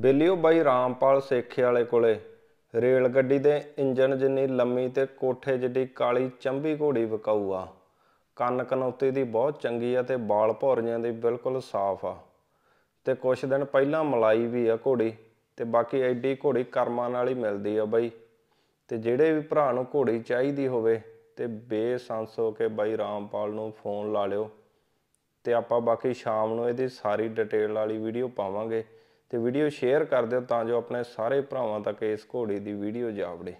ਬੇਲਿਓ ਬਾਈ ਰਾਮਪਾਲ ਸੇਖੇ ਵਾਲੇ ਕੋਲੇ ਰੇਲ ਗੱਡੀ ਦੇ ਇੰਜਨ ਜਿੰਨੀ ਲੰਮੀ ਤੇ ਕੋਠੇ ਜਿੱਡੀ ਕਾਲੀ ਚੰਬੀ ਘੋੜੀ ਵਕਾਉ ਆ ਕੰਨ ਕਨੌਤੇ ਦੀ ਬਹੁਤ ਚੰਗੀ ਆ ਤੇ ਬਾਲ ਭੌਰੀਆਂ ਦੇ ਬਿਲਕੁਲ ਸਾਫ਼ ਆ ਤੇ ਕੁਛ ਦਿਨ ਪਹਿਲਾਂ ਮਲਾਈ ਵੀ ਆ ਘੋੜੀ ਤੇ ਬਾਕੀ ਐਡੀ ਘੋੜੀ ਕਰਮਾਂ ਨਾਲ ਹੀ ਮਿਲਦੀ ਆ ਬਾਈ ਤੇ ਜਿਹੜੇ ਵੀ ਭਰਾ ਨੂੰ ਘੋੜੀ ਚਾਹੀਦੀ ਹੋਵੇ ਤੇ ਬੇਸੰਸੋ ਕੇ ਬਾਈ ਰਾਮਪਾਲ ਨੂੰ ਫੋਨ ਲਾ ਲਿਓ ਤੇ ਆਪਾਂ ਬਾਕੀ ਸ਼ਾਮ ਨੂੰ ਇਹਦੀ ਸਾਰੀ ਡਿਟੇਲ ਵਾਲੀ ਵੀਡੀਓ ਪਾਵਾਂਗੇ ਤੇ ਵੀਡੀਓ ਸ਼ੇਅਰ ਕਰ ਦਿਓ ਤਾਂ ਜੋ ਆਪਣੇ ਸਾਰੇ ਭਰਾਵਾਂ ਤੱਕ ਇਸ ਘੋੜੇ ਦੀ ਵੀਡੀਓ ਜਾਵੜੇ